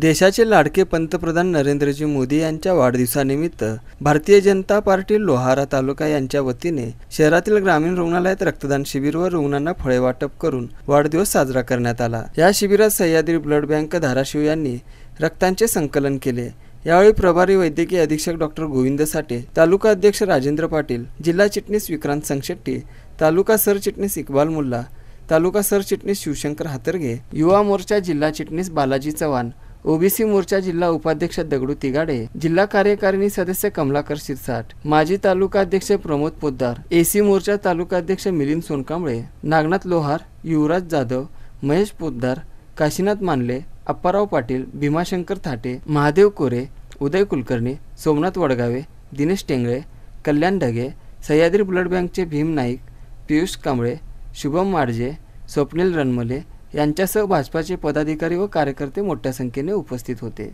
देशाचे लाडके पंतप्रधान नरेंद्रजी मोदी यांच्या वाढदिवसानिमित्त भारतीय जनता पार्टी लोहारा तालुका यांच्या वतीने शहरातील ग्रामीण रुग्णालयात रक्तदान शिबिर व रुग्णांना फळे वाटप करून वाढदिवस साजरा करण्यात आला या शिबिरात सह्याद्री ब्लड बँक धाराशिव यांनी रक्तांचे संकलन केले यावेळी प्रभारी वैद्यकीय अधीक्षक डॉक्टर गोविंद साठे तालुका अध्यक्ष राजेंद्र पाटील जिल्हा चिटणीस विक्रांत संगशेट्टी तालुका सरचिटणीस इक्बाल मुल्ला तालुका सरचिटणीस शिवशंकर हातर्गे युवा मोर्चा जिल्हा चिटणीस बालाजी चव्हाण ओबीसी मोर्चा जिल्हा उपाध्यक्ष दगडू तिगाडे जिल्हा कार्यकारिणी सदस्य कमलाकर शिरसाट माजी तालुकाध्यक्ष प्रमोद पोद्दार एसी मोर्चा तालुकाध्यक्ष मिलिंद सोनकांबळे नागनाथ लोहार युवराज जाधव महेश पोद्दार काशीनाथ मानले अप्पाराव पाटील भीमाशंकर थाटे महादेव कोरे उदय कुलकर्णी सोमनाथ वडगावे दिनेश टेंगळे कल्याण ढगे सह्याद्री ब्लड बँकचे भीम नाईक पियुष कांबळे शुभम माडजे स्वप्नील रणमले यांच्यासह भाजपाचे पदाधिकारी व कार्यकर्ते मोठ्या संख्येने उपस्थित होते